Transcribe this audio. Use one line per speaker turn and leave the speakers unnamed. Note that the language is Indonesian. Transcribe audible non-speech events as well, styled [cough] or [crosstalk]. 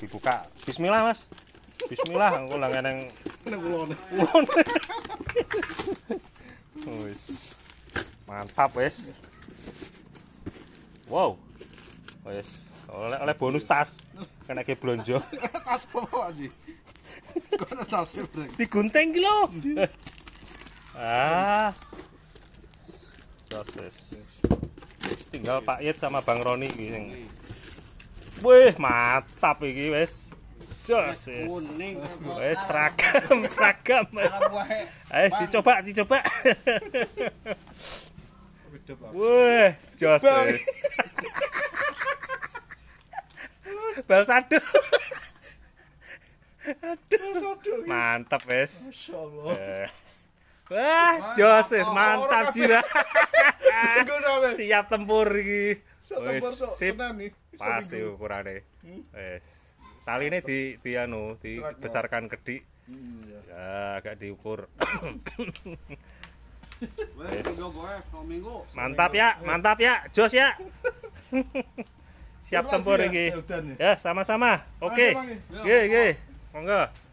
dibuka bismillah mas bismillah aku lah neng neng ulon mantap wes. wow wes oleh oleh bonus tas kena ke blonjo [laughs] tas apa wis kena tas e, Di ki lho ah proses tinggal Pak Yet sama Bang Roni gitu Wih, mantap iki wis. Jos wis. Wis seragam, [laughs] seragam. Ayo eh, dicoba, dicoba. Wih, jos wis. Bal sadu. Aduh. Mantap wis. Masyaallah. Wah, jos wis mantap jira. Siap tempur iki. Wis sip. Pas ukurane. Hmm. tali ini di di anu dibesarkan ya. kedik. Hmm, iya. Ya, agak diukur. [coughs] mantap ya, mantap ya, jos ya. [laughs]
Siap tempur lagi. Ya, ya.
ya, sama-sama. Oke. Nggih, nggih. Monggo.